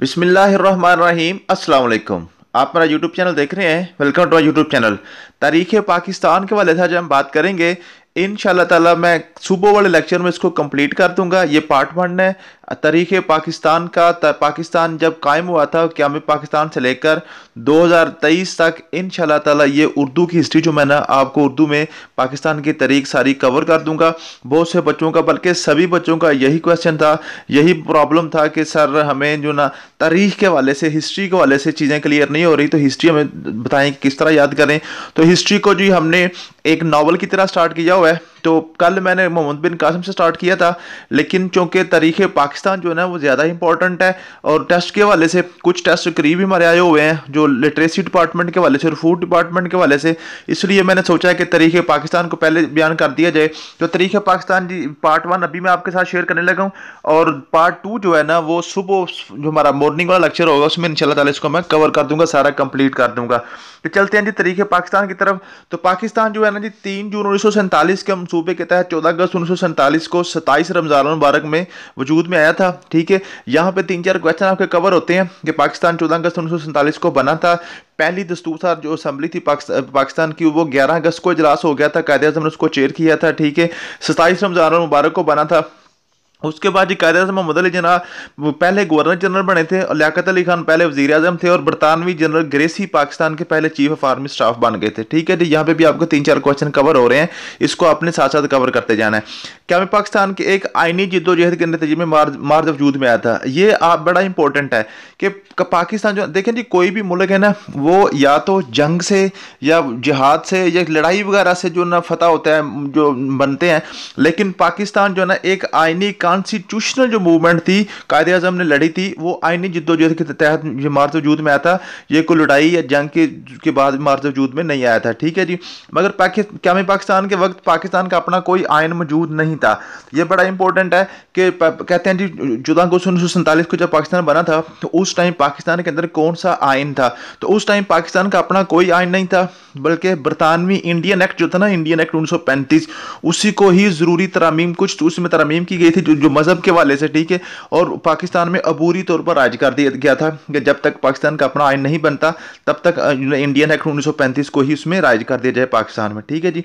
बिसमीम अल्लाम आप मेरा यूट्यूब चैनल देख रहे हैं welcome to my YouTube channel तारीख पाकिस्तान के वाले से आज हम बात करेंगे इन ताला मैं सुबह वाले लेक्चर में इसको कंप्लीट कर दूंगा ये पार्ट वन है तरीक़ पाकिस्तान का पाकिस्तान जब कायम हुआ था क्याम पाकिस्तान से लेकर 2023 तक इन ताला ये उर्दू की हिस्ट्री जो मैं ना आपको उर्दू में पाकिस्तान की तरीक सारी कवर कर दूंगा बहुत से बच्चों का बल्कि सभी बच्चों का यही क्वेश्चन था यही प्रॉब्लम था कि सर हमें जो ना तारीख के वाले से हिस्ट्री के वाले से चीज़ें क्लियर नहीं हो रही तो हिस्ट्री हमें बताएँ किस तरह याद करें तो हिस्ट्री को जी हमने एक नावल की तरह स्टार्ट किया हुआ है तो कल मैंने मोहम्मद बिन कासिम से स्टार्ट किया था लेकिन चूँकि तारीख पाकिस्तान जो है ना वो ज़्यादा इंपॉर्टेंट है और टेस्ट के हवाले से कुछ टेस्ट करीब हमारे आए हुए हैं जो लिटरेसी डिपार्टमेंट के वाले से और फूड डिपार्टमेंट के वाले से इसलिए मैंने सोचा है कि तरीक़ पाकिस्तान को पहले बयान कर दिया जाए तो तरीक़ पाकिस्तान जी पार्ट वन अभी मैं आपके साथ शेयर करने लगा हूँ और पार्ट टू जो है ना वो सुबह जो हमारा मॉर्निंग वाला लेक्चर होगा उसमें इन शाला इसको मैं कवर कर दूंगा सारा कंप्लीट कर दूंगा तो चलते हैं जी तरीके पाकिस्तान की तरफ तो पाकिस्तान जो है ना जी तीन जून उन्नीस के मनसूबे के तहत चौदह अगस्त उन्नीस को सत्ताईस रमजान मुबारक में वजूद में आया था ठीक है यहाँ पे तीन चार क्वेश्चन आपके कवर होते हैं कि पाकिस्तान चौदह अगस्त उन्नीस को बना था पहली दस्तूर सार जो असम्बली थी पाकिस्तान की वो 11 अगस्त को इजलास हो गया था कायद अजम ने उसको चेयर किया था ठीक है सत्ताईस रमजान मुबारक को बना था उसके बाद ये कायदे अजम मोहम्मद अली जना पहले गवर्नर जनरल बने थे और लियाकत अली खान पहले वजीर अजम थे और बरतानवी जनरल ग्रेसी पाकिस्तान के पहले चीफ ऑफ आर्मी स्टाफ बन गए थे ठीक है जी यहाँ पे भी आपको तीन चार क्वेश्चन कवर हो रहे हैं इसको अपने साथ साथ कवर करते जाना है क्या मैं पाकिस्तान के एक आइनी जिदोजहद के नतीजे में मार्च वजूद में आया था ये आप बड़ा इंपॉर्टेंट है कि पाकिस्तान जो देखें जी कोई भी मुल्क है ना वो या तो जंग से या जहाद से या लड़ाई वगैरह से जो ना फतेह होता है जो बनते हैं लेकिन पाकिस्तान जो है ना एक आइनी कॉन्स्टिट्यूशनल जो मूवमेंट थी कायद अजम ने लड़ी थी वो आइनी जद्दोजहद के तहत मार्च वजूद में आया था ये कोई लड़ाई या जंग के, के बाद मार्च वजूद में नहीं आया था ठीक है जी मगर क्या पाकिस्तान के वक्त पाकिस्तान का अपना कोई आयन मौजूद नहीं था ये बड़ा इंपॉर्टेंट है कि कहते हैं जी चौदह अगस्त उन्नीस सौ सैंतालीस को जब पाकिस्तान बना था तो उस टाइम पाकिस्तान के अंदर कौन सा आयन था तो उस टाइम पाकिस्तान का अपना कोई आयन नहीं था बल्कि बरतानवी इंडियन एक्ट जो था ना इंडियन एक्ट उन्नीस उसी को ही ज़रूरी तरामीम कुछ उसमें तरामीम की गई थी जो मज़हब के वाले से ठीक है और पाकिस्तान में अबूरी तौर पर राज कर दिया गया था कि जब तक पाकिस्तान का अपना आयन नहीं बनता तब तक इंडियन एक्ट उन्नीस को ही उसमें राज कर दिया जाए पाकिस्तान में ठीक है जी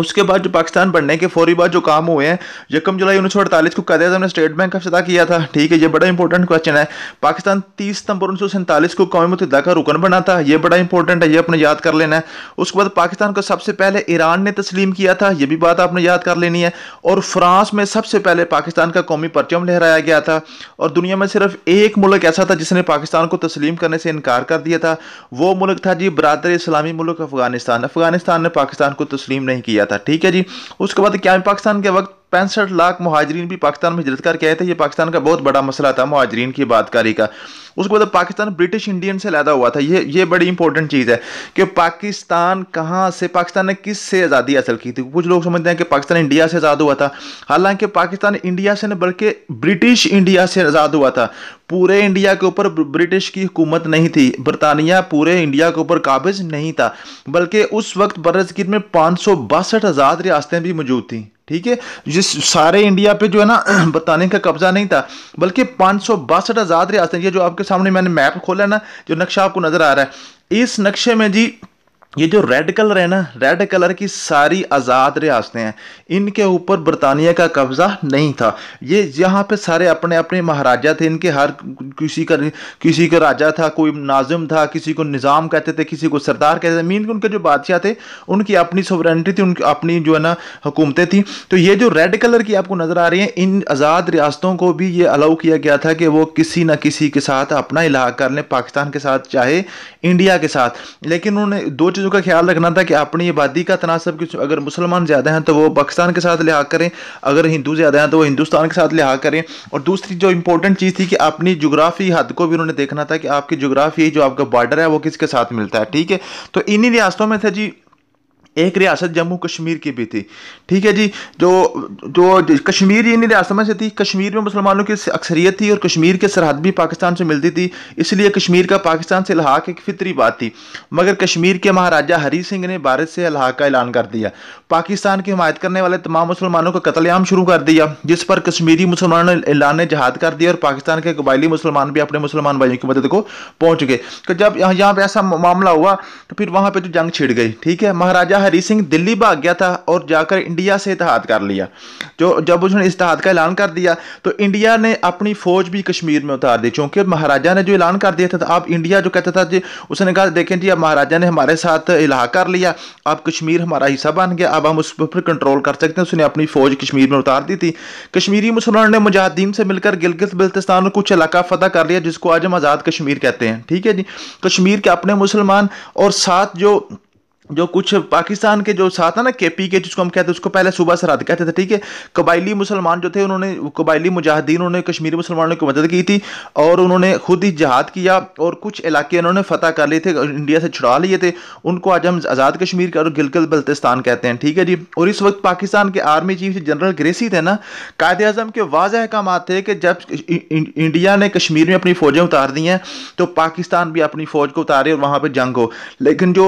उसके बाद जो पाकिस्तान बनने के फौरी बाद जो काम हुए हैं यकम जुलाई उन्नीस सौ अड़तालीस को कदे आजम स्टेट बैंक का फतह किया था ठीक है ये बड़ा इंपॉर्टेंट क्वेश्चन है पाकिस्तान तीस सितंबर उन्नीस सौ सैंतालीस को कौमी मुतदा का रुकन बना था ये बड़ा इंपॉर्टेंट है ये अपने याद कर लेना है उसके बाद पाकिस्तान को सबसे पहले ईरान ने तस्लीम किया था ये भी बात आपने याद कर लेनी है और फ्रांस में सबसे पहले पाकिस्तान का कौमी परचम लहराया गया था और दुनिया में सिर्फ एक मुल्क ऐसा था जिसने पाकिस्तान को तस्लीम करने से इनकार कर दिया था वो मुल्क था जी बरदर इस्लामी मुल्क अफगानिस्तान अफगानिस्तान ने पाकिस्तान को तस्लीम नहीं किया किया था ठीक है जी उसके बाद क्या पाकिस्तान के वक्त पैंसठ लाख महाजरीन भी पाकिस्तान में हिजरत करके आए थे ये पाकिस्तान का बहुत बड़ा मसला था महाजरीन की बातकारी का उसके बाद पाकिस्तान ब्रिटिश इंडियन से लैदा हुआ था ये ये बड़ी इंपॉर्टेंट चीज़ है कि पाकिस्तान कहाँ से पाकिस्तान ने किस से आज़ादी हासिल की थी कुछ लोग समझते हैं कि पाकिस्तान इंडिया से आज़ाद हुआ था हालांकि पाकिस्तान इंडिया से नहीं बल्कि ब्रिटिश इंडिया से आज़ाद हुआ था पूरे इंडिया के ऊपर ब्रिटिश की हुकूमत नहीं थी बरतानिया पूरे इंडिया के ऊपर काबिज नहीं था बल्कि उस वक्त बरसगीर में पाँच सौ बासठ आज़ाद रियासतें भी मौजूद थीं ठीक है जिस सारे इंडिया पे जो है ना बताने का कब्जा नहीं था बल्कि पाँच आज़ाद रियासतें ये जो आपके सामने मैंने मैप खोला ना जो नक्शा आपको नज़र आ रहा है इस नक्शे में जी ये जो रेड कलर है ना रेड कलर की सारी आज़ाद रियासतें हैं इनके ऊपर बरतानिया का कब्ज़ा नहीं था ये यहाँ पे सारे अपने अपने महाराजा थे इनके हर किसी का किसी का राजा था कोई नाजिम था किसी को निज़ाम कहते थे किसी को सरदार कहते थे मीन उनके जो बादशाह थे उनकी अपनी सोवरेंटी थी उनकी अपनी जो है ना हुकूमतें थी तो ये जो रेड कलर की आपको नज़र आ रही है इन आज़ाद रियासतों को भी ये अलाउ किया गया था कि वो किसी न किसी के साथ अपना इलाहा कर लें पाकिस्तान के साथ चाहे इंडिया के साथ लेकिन उन्होंने दो चीज़ों का ख्याल रखना था कि अपनी आबादी का तनासब कुछ अगर मुसलमान ज़्यादा हैं तो वो पाकिस्तान के साथ लिहाज करें अगर हिंदू ज़्यादा हैं तो वो हिंदुस्तान के साथ लिहाज करें और दूसरी जो इंपॉर्टेंट चीज़ थी कि अपनी जोग्राफी हद को भी उन्होंने देखना था कि आपकी जोग्राफी जो आपका बॉर्डर है वो किसके साथ मिलता है ठीक है तो इन्हीं रियासतों में था जी एक रियासत जम्मू कश्मीर की भी थी ठीक है जी जो जो कश्मीर इन रियासत में से थी कश्मीर में मुसलमानों की अक्सरियत थी और कश्मीर के सरहद भी पाकिस्तान से मिलती थी इसलिए कश्मीर का पाकिस्तान से लहाक एक फितरी बात थी मगर कश्मीर के महाराजा हरी सिंह ने भारत से लहाक का ऐलान कर दिया पाकिस्तान की हमायत करने वाले तमाम मुसलमानों का कतलेआम शुरू कर दिया जिस पर कश्मीरी मुसलमानों ने ऐलान जहाद कर दिया और पाकिस्तान के कबायली मुसलमान भी अपने मुसलमान भाइयों की मदद को पहुंच गए तो जब यहाँ पर ऐसा मामला हुआ तो फिर वहाँ पर तो जंग छिड़ गई ठीक है महाराजा हरी सिंह दिल्ली भाग गया था और जाकर इंडिया से इतिहाद कर लिया जो जब उसने इतिहाद का ऐलान कर दिया तो इंडिया ने अपनी फ़ौज भी कश्मीर में उतार दी चूंकि महाराजा ने जो ऐलान कर दिया था तो आप इंडिया जो कहता था जी उसने कहा देखें जी अब महाराजा ने हमारे साथ इलाहा कर लिया अब कश्मीर हमारा हिस्सा बन गया अब हम उस पर कंट्रोल कर सकते हैं उसने अपनी फ़ौज कश्मीर में उतार दी थी कश्मीरी मुसलमान ने मुजाहिदीन से मिलकर गिलगित बल्तिस्तान और कुछ इलाका फतह कर लिया जिसको आज हम आज़ाद कश्मीर कहते हैं ठीक है जी कश्मीर के अपने मुसलमान और साथ जो जो कुछ पाकिस्तान के जो साथ ना के पी के जिसको हम कहते हैं उसको पहले सुबह सराद कहते थे ठीक है कबायली मुसलमान जो थे उन्होंने कबायली मुजाहिदीन उन्होंने कश्मीरी मुसलमानों की मदद की थी और उन्होंने खुद ही जहाद किया और कुछ इलाके उन्होंने फतह कर लिए थे इंडिया से छुड़ा लिए थे उनको आज हम आज़ाद कश्मीर और गिलगित बल्तिस्तान कहते हैं ठीक है जी और इस वक्त पाकिस्तान के आर्मी चीफ जनरल ग्रेसी थे ना कायद अजम के वाज अहकाम थे कि जब इंडिया ने कश्मीर में अपनी फ़ौजें उतार दी हैं तो पाकिस्तान भी अपनी फ़ौज को उतारे और वहाँ पर जंग हो लेकिन जो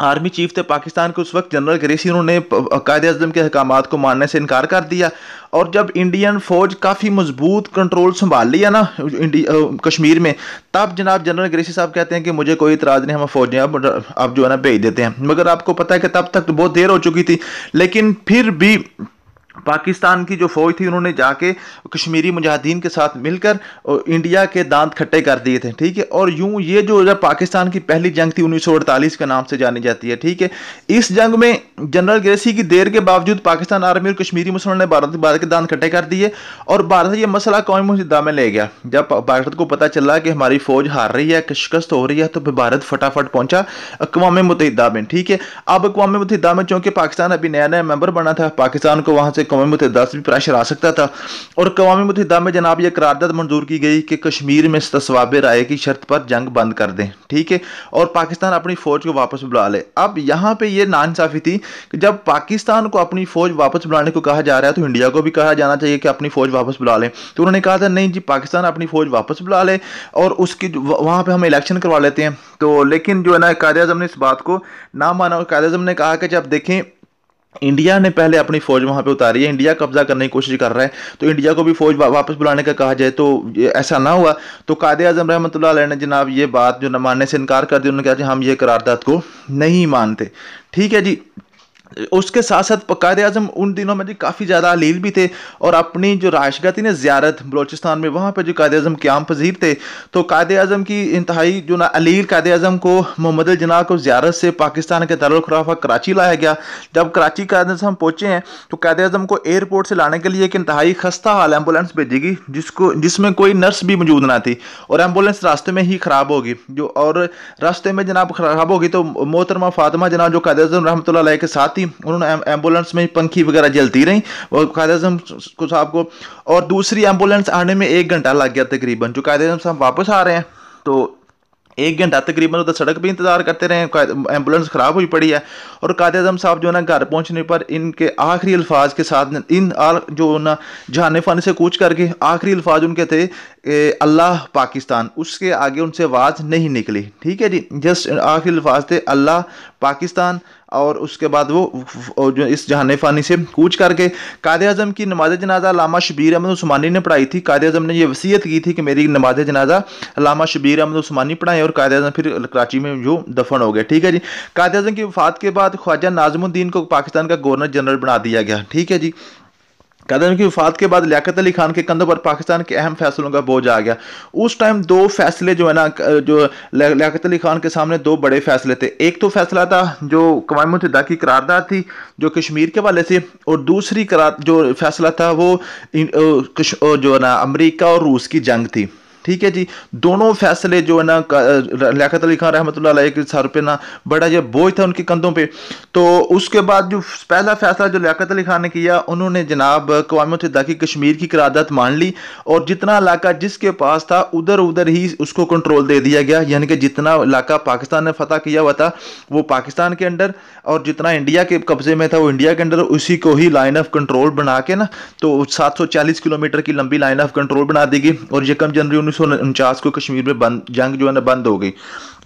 आर्मी चीफ थे पाकिस्तान के उस वक्त जनरल ग्रेसी उन्होंने कायद अजम के अहकाम को मानने से इनकार कर दिया और जब इंडियन फौज काफ़ी मजबूत कंट्रोल संभाल लिया ना कश्मीर में तब जनाब जनरल ग्रेसी साहब कहते हैं कि मुझे कोई इतराज़ नहीं हम फौजें अब अब जो है ना भेज देते हैं मगर आपको पता है कि तब तक तो बहुत देर हो चुकी थी लेकिन फिर भी पाकिस्तान की जो फौज थी उन्होंने जाके कश्मीरी मुजाहिदीन के साथ मिलकर इंडिया के दांत खट्टे कर दिए थे ठीक है और यूं ये जो जब पाकिस्तान की पहली जंग थी 1948 के नाम से जानी जाती है ठीक है इस जंग में जनरल ग्रेसी की देर के बावजूद पाकिस्तान आर्मी और कश्मीरी मुसलमान ने भारत भारत के दांत खट्टे कर दिए और भारत ये मसला कौमी मुहिदा में ले गया जब भारत को पता चला कि हमारी फौज हार रही है कशकस्त हो रही है तो फिर भारत फटाफट पहुंचा अकवा मुतहदा में ठीक है अब अकवा मुतहदा में चूंकि पाकिस्तान अभी नया नया मेंबर बना था पाकिस्तान को वहां से से कौम मुतहदा भी प्रेशर आ सकता था और कवाम मुतहदा में जनाब यह करारदाद मंजूर की गई कि कश्मीर में तस्वाब राय की शर्त पर जंग बंद कर दें ठीक है और पाकिस्तान अपनी फ़ौज को वापस बुला ले अब यहाँ पर यह नानसाफ़ी थी कि जब पाकिस्तान को अपनी फ़ौज वापस बुलाने को कहा जा रहा है तो इंडिया को भी कहा जाना चाहिए कि अपनी फ़ौज वापस बुला लें तो उन्होंने कहा था नहीं जी पाकिस्तान अपनी फ़ौज वापस बुला ले और उसकी वहाँ पर हम इलेक्शन करवा लेते हैं तो लेकिन जो है ना कायद अजम ने इस बात को ना माना और कायद अजम ने कहा कि जब देखें इंडिया ने पहले अपनी फौज वहां पे उतारी है इंडिया कब्जा करने की कोशिश कर रहा है तो इंडिया को भी फौज वा, वापस बुलाने का कहा जाए तो ऐसा ना हुआ तो कादे आजम रहमत ने जनाब ये बात जो न मानने से इनकार कर दी उन्होंने कहा कि हम ये करारदाद को नहीं मानते ठीक है जी उसके साथ साथ कायद आजम उन दिनों में जी काफ़ी ज़्यादा अलील भी थे और अपनी जो राशगा थी ना ज्यारत बलोचिस्तान में वहाँ पर जो काद अजम क्याम पजीर थे तो कायद अजम की इंतहाई जो ना अलील कायद अजम को मोहम्मद जना को ज्यारत से पाकिस्तान के दारखराफा कराची लाया गया जब कराची काद हम पहुँचे हैं तो काद अजम को एयरपोर्ट से लाने के लिए एक इंतहाई खस्ता हाल एम्बुलेंस भेजेगी जिसको जिसमें कोई नर्स भी मौजूद ना थी और एम्बुलेंस रास्ते में ही ख़राब होगी जो और रास्ते में जनाब ख़राब होगी तो मोहतरमा फातमा जना जो कायद अजम रहमत के साथ थी उन्होंने एम्बुलेंस में पंखी वगैरह जलती रही और कायद अजम को साहब को और दूसरी एम्बुलेंस आने में एक घंटा लग गया तकरीबन जो कायद अजम साहब वापस आ रहे हैं तो एक घंटा तकरीबन उधर सड़क भी इंतज़ार करते रहे एम्बुलेंस ख़राब हुई पड़ी है और कायद अजम साहब जो ना घर पहुंचने पर इनके आखिरी अल्फाज के साथ इन आल जो ना जहान फ़न से कूच करके आखिरी अल्फाज उनके थे अल्लाह पाकिस्तान उसके आगे उनसे आवाज़ नहीं निकली ठीक है जी जस्ट आखिरी अल्फाज थे अल्लाह पाकिस्तान और उसके बाद वो जो इस जहान फ़ानी से कूच करके काद अज़म की नमाज जनाजा लामा शबीर अहमद उस्मानी ने पढ़ाई थी काद अज़म ने यह वसीयत की थी कि मेरी नमाज जनाजा लामा शबीर अहमद उस्मानी पढ़ाएं और काद अज़म फिर कराची में जो दफन हो गए ठीक है जी काद अज़म की वफात के बाद ख्वाजा नाजमुद्दीन को पाकिस्तान का गवर्नर जनरल बना दिया गया ठीक है जी कहते हैं कि वफात के बाद लियात अली खान के कंधों पर पाकिस्तान के अहम फैसलों का बोझ आ गया उस टाइम दो फैसले जो है ना जो लियात अली खान के सामने दो बड़े फैसले थे एक तो फैसला था जो कवाम तदा की करारदाद थी जो कश्मीर के वाले से और दूसरी करार जो फैसला था वो जो है ना अमरीका और रूस की जंग थी ठीक है जी दोनों फैसले जो है ना लिया़त अली खान रहमत के सर पे ना बड़ा यह बोझ था उनके कंधों पे तो उसके बाद जो पहला फैसला जो लियात अली खान ने किया उन्होंने जनाब कौम मतदा की कश्मीर की करारदात मान ली और जितना इलाका जिसके पास था उधर उधर ही उसको कंट्रोल दे दिया गया यानी कि जितना इलाका पाकिस्तान ने फतेह किया हुआ था वो पाकिस्तान के अंडर और जितना इंडिया के कब्जे में था वो इंडिया के अंडर उसी को ही लाइन ऑफ कंट्रोल बना के ना तो चालीस किलोमीटर की लंबी लाइन ऑफ कंट्रोल बना दी गई और यकम जनवरी उन्नीस को कश्मीर में बंद जंग जो है ना बंद हो गई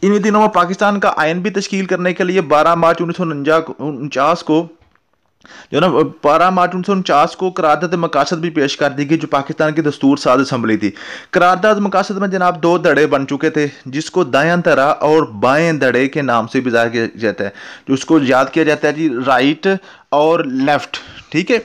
इन्हीं दिनों में पाकिस्तान का आयन भी तश्कील करने के लिए बारह मार्च उन्नीस को जो ना बारह मार्च उन्नीस को करारदाद मकासद भी पेश कर दी गई जो पाकिस्तान की दस्तूर साज असम्बली थी करारदाद मकासद में जनाब दो धड़े बन चुके थे जिसको दायां धड़ा और बाएं धड़े के नाम से भी जाहिर किया जाता है जिसको याद किया जाता है जी राइट और लेफ्ट ठीक है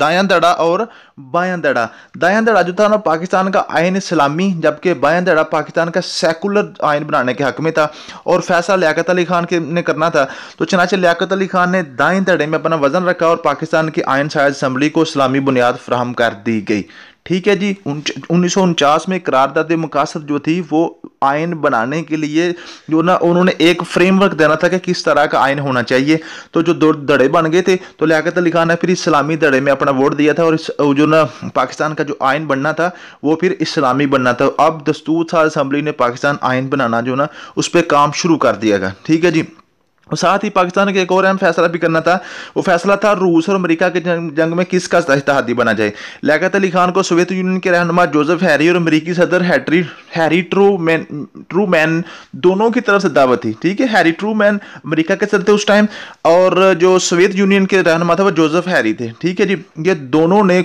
दाया दड़ा और बाया दड़ा दाया दड़ा जो था ना पाकिस्तान का आयन इस्लामी जबकि बाया दड़ा पाकिस्तान का सेकुलर आयन बनाने के हक में था और फैसला लियाकत अली खान के ने करना था तो चनाचे लियाकत अली खान ने दाएं दड़े में अपना वजन रखा और पाकिस्तान की आयन शायद असम्बली को इस्लामी बुनियाद फ्राहम कर दी गई ठीक है जी उन्नीस में करारदाद मकासद जो थी वो आयन बनाने के लिए जो ना उन्होंने एक फ्रेमवर्क देना था कि किस तरह का आयन होना चाहिए तो जो दो दड़े बन गए थे तो लियाकत अली खान ने फिर इस्लामी दड़े में अपना वोट दिया था और जो ना पाकिस्तान का जो आयन बनना था वो फिर इस्लामी बनना था अब दस्तूर साल असम्बली ने पाकिस्तान आयन बनाना जो ना उस पर काम शुरू कर दिया गया ठीक है जी और साथ ही पाकिस्तान के एक और अहम फैसला भी करना था वो फैसला था रूस और अमेरिका के जंग में किसका इतिहादी बना जाए लियात अली खान को सोवियत यूनियन के रहनुमा जोसेफ हैरी और अमेरिकी सदर हैटरी Harry Truman Truman दोनों की तरफ से दावत थी ठीक है हैरी ट्रू मैन अमेरिका के सदर थे उस टाइम और जो सोवियत यूनियन के रहनुमा था वो जोसेफ हैरी थे ठीक है जी ये दोनों ने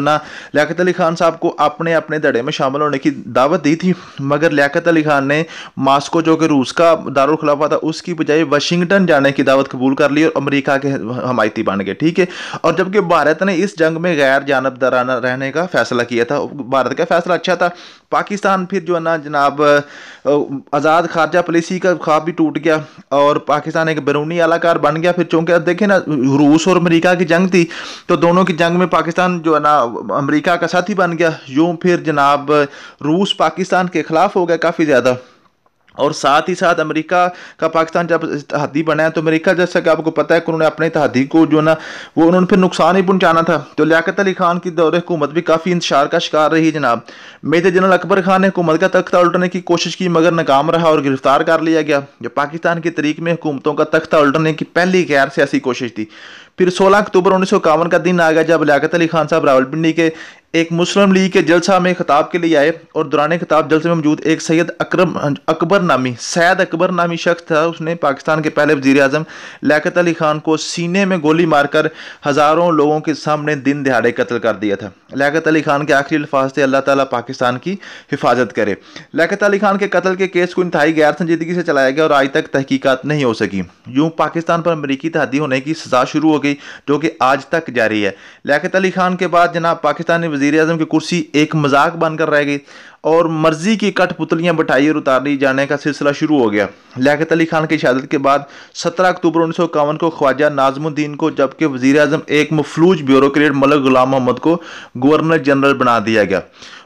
ना लियात अली खान साहब को अपने अपने धड़े में शामिल होने की दावत दी थी मगर लियात अली खान ने मास्को जो कि रूस का दारुलखिलाफा था उसकी बजाय वाशिंगटन जाने की दावत कबूल कर ली और अमरीका के हमायती बन गए ठीक है और जबकि भारत ने इस जंग में गैर जानबदाराना रहने का फैसला किया था भारत का फैसला अच्छा था पाकिस्तान फिर जो है ना जनाब आज़ाद खारजा पॉलिसी का ख्वाब भी टूट गया और पाकिस्तान एक बैरूनी अलाकार बन गया फिर चूँकि देखें ना रूस और अमेरिका की जंग थी तो दोनों की जंग में पाकिस्तान जो है ना अमेरिका का साथी बन गया यूँ फिर जनाब रूस पाकिस्तान के खिलाफ हो गया काफ़ी ज़्यादा और साथ ही साथ अमेरिका का पाकिस्तान जब तहदी बना है तो अमेरिका जैसा कि आपको पता है कि उन्होंने अपने तहदी को जो ना वो उन्होंने फिर नुकसान ही पहुंचाना था तो लियात अली खान की दौरे हुकूमत भी काफ़ी इंतशार का शिकार रही जनाब मेजर जनरल अकबर खान ने हुकूमत का तख्ता उल्टने की कोशिश की मगर नाकाम रहा और गिरफ्तार कर लिया गया जो पाकिस्तान की तरीक में हुकूमतों का तख्ता उल्टने की पहली गैर सियासी कोशिश थी फिर सोलह अक्टूबर उन्नीस का दिन आ गया जब लियाकत अली खान साहब रावलपिंडी के एक मुस्लिम लीग के जलसा में खिताब के लिए आए और दौरान खिताब जलसे में मौजूद एक सैयद अक्रम अकबर नामी सैद अकबर नामी शख्स था उसने पाकिस्तान के पहले वजीर अजम लियात अली खान को सीने में गोली मारकर हज़ारों लोगों के सामने दिन दिहाड़े कत्ल कर दिया था लियात अली खान के आखिरी अल्फाज थे अल्लाह ताली पाकिस्तान की हिफाजत करे लियात अली खान के कत्ल के केस को इंतहाई गैर संजीदगी से चलाया गया और आज तक तहकीकत नहीं हो सकी यूँ पाकिस्तान पर अमरीकी तहदी होने की सज़ा शुरू हो गई जो कि आज तक जारी है लियात अली खान के बाद जनाब पाकिस्तानी वजीर अजम की कुर्सी एक मजाक बनकर रह गई और मर्जी की कठपुतलियां बटाई और उतारी जाने का सिलसिला शुरू हो गया लियात अली खान की शहादत के बाद 17 अक्टूबर उन्नीस को ख्वाजा नाजमुद्दीन को जबकि वजीर अजम एक मफलूज ब्यूरोक्रेट मलक गुलाम मोहम्मद को गवर्नर जनरल बना दिया गया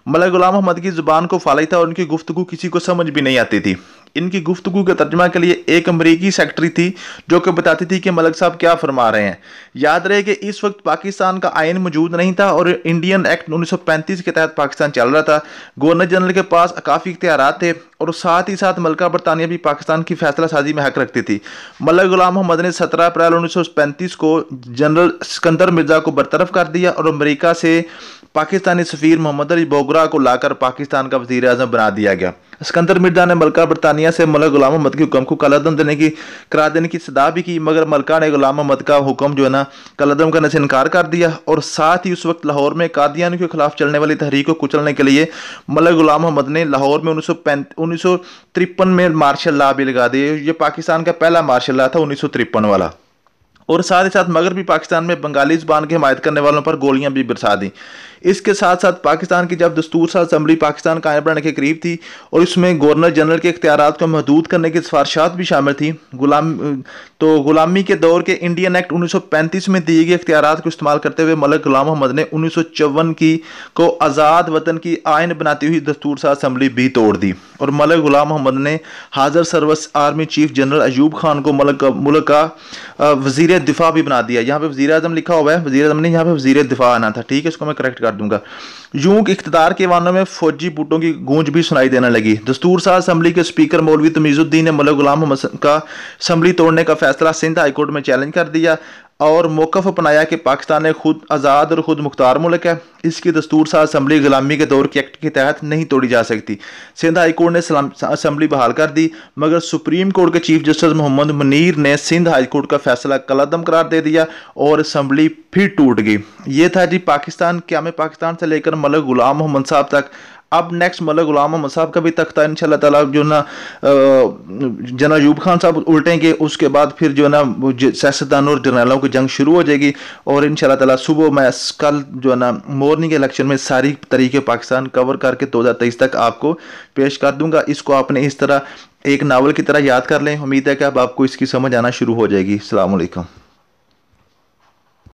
मलक गुलाम मोहम्मद की ज़ुबान को फालई था और उनकी गुफ्तु किसी को समझ भी नहीं आती थी इनकी गुफ्तु के तर्जमा के लिए एक अमरीकी सेक्रेटरी थी जो कि बताती थी कि मलक साहब क्या फरमा रहे हैं याद रहे कि इस वक्त पाकिस्तान का आयन मौजूद नहीं था और इंडियन एक्ट 1935 के तहत पाकिस्तान चल रहा था गवर्नर गवर्नर जनरल के पास काफ़ी इख्तियार थे और साथ ही साथ मलका बरतानिया भी पाकिस्तान की फैसला साजी में हक रखती थी मलक गुलाम मोहम्मद ने 17 अप्रैल 1935 को जनरल सिकंदर मिर्ज़ा को बरतरफ कर दिया और अमेरिका से पाकिस्तानी सफ़ीर मोहम्मद अली बोगरा को लाकर पाकिस्तान का वजीर अजम बना दिया गया सिकंदर मिर्जा ने मलका बरतानिया से मलक गुलाम मोहम्मद के हुक्म को कलदम देने की करा देने की सदा भी की मगर मलका ने गुलाम मोहम्मद का हुक्म जो है ना कलदम करने से इनकार कर दिया और साथ ही उस वक्त लाहौर में कादियान के खिलाफ चलने वाली तहरीक को कुचलने के लिए मलक गुलाम मोहम्मद ने लाहौर में उन्नीस सौ उन्नीस सौ तिरपन में मार्शल ला भी लगा दिए ये पाकिस्तान का पहला मार्शल ला था उन्नीस सौ तिरपन वाला और साथ ही साथ मगर भी पाकिस्तान में बंगाली जुबान की हमायत करने वालों पर गोलियां भी बरसा दी इसके साथ साथ पाकिस्तान की जब दस्तूर साज असम्बली पाकिस्तान कायम बनाने के करीब थी और इसमें गवर्नर जनरल के इख्तियार को महदूद करने की सिफारशात भी शामिल थी गुलाम तो गुलामी के दौर के इंडियन एक्ट 1935 में दिए गए इख्तियार को इस्तेमाल करते हुए मलक गुलाम मोहम्मद ने उन्नीस की को आज़ाद वतन की आयन बनाती हुई दस्तूर साज असम्बली भी तोड़ दी और मलक गुलाम मोहम्मद ने हाजर service army chief general Ayub Khan को मलक मुल्क का वजीर दिफा भी बना दिया यहाँ पे वजी अजम लिखा हुआ है वजी अजम ने यहाँ पे वज़ी दिफा आना था ठीक है इसको मैं करेक्ट कर दूंगा यूं इकतदार के वानों में फौजी बूटों की गूंज भी सुनाई देने लगी दस्तूर साज असम्बली के स्पीकर मौलवी तमीज़ुद्दीन ने मलक गुलाम का असम्बली तोड़ने का फैसला सिंध हाईकोर्ट में चैलेंज कर दिया और मौक़ अपनाया कि पाकिस्तान एक खुद आज़ाद और ख़ुद मुख्तार मुल्क है इसकी दस्तूर सा असम्बली ग़ुलामी के दौर के एक्ट के तहत नहीं तोड़ी जा सकती सिंध हाई कोर्ट ने असम्बली बहाल कर दी मगर सुप्रीम कोर्ट के चीफ जस्टिस मोहम्मद मुनीर ने सिंध हाई कोर्ट का फैसला कलदम करार दे दिया और असम्बली फिर टूट गई ये था जी पाकिस्तान क्या में पाकिस्तान से लेकर मलक गुलाम मोहम्मद साहब तक अब नेक्स्ट मौला गुलाम अहमद साहब का भी तख्ता इनशा तला जो ना जना यूब खान साहब उल्टेंगे उसके बाद फिर जो है ना सियासतदानों और जर्नलों की जंग शुरू हो जाएगी और इन तला सुबह मैं कल जो है ना मॉर्निंग इलेक्शन में सारी तरीके पाकिस्तान कवर करके दो हज़ार तेईस तक आपको पेश कर दूंगा इसको आपने इस तरह एक नावल की तरह याद कर लें उम्मीद है कि अब आपको इसकी समझ आना शुरू हो जाएगी अलैक्म